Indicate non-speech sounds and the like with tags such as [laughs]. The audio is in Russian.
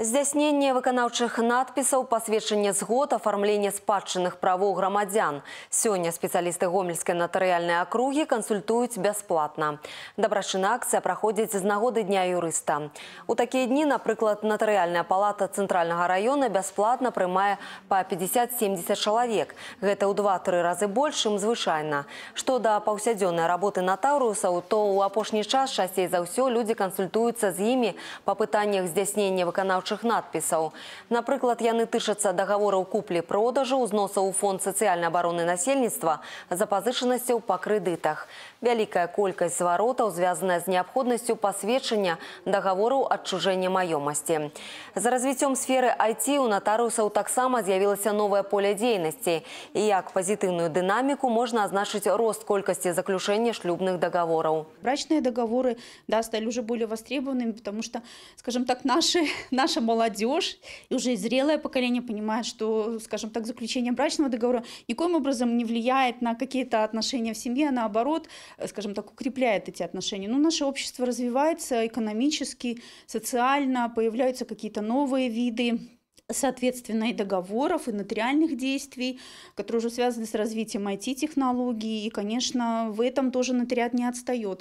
Здзясненне выканаўчых надпісаў посвящение згод афармлення спадчынных правоў грамадзян. Сёння спецыялісты гомельскай натарыяльнай акругі кансультуюць бясплатна. Дабрачына акцыя праходзіць з нагоды дня юриста. У такія дні, например, нотариальная палата центрального района бесплатно принимает по 50-70 человек, Гэта ў 2-3 разы больше, чым звычайна. Что до паўсядзённай работы нотариуса, то у апошні час шасей за ўсё люди кансультуюцца с імі по пытаниях здзяснення выканаўчых выбарчых надпісаў. Напрыклад, яны тычацца дагавораў куплі-продажу, узносаў у фонд сацыяльнай абароны насельніцтва, запазычанасцяў по кредитах. Великая колькость зваротаў звязаная с необходимостью пасведчання договору адчужэння маёмасці. За развитием сферы IT у так таксама з'явілася новае поле дзейнасці. І як пазітыўную дынаміку можна азначыць рост колькости заключения шлюбных дагавораў. Брачныя договоры да, стали уже более востребованными, потому что, скажем так, наши, [laughs] наши наша молодежь и уже зрелое поколение понимает, что, скажем так, заключение брачного договора никоим образом не влияет на какие-то отношения в семье, а наоборот, э, скажем так, укрепляет эти отношения. Ну, наше общество развивается экономически, социально, появляются какие-то новые виды соответственно, и договоров, и нотариальных действий, которые уже связаны с развитием IT-технологий. И, конечно, в этом тоже нотариат не отстает.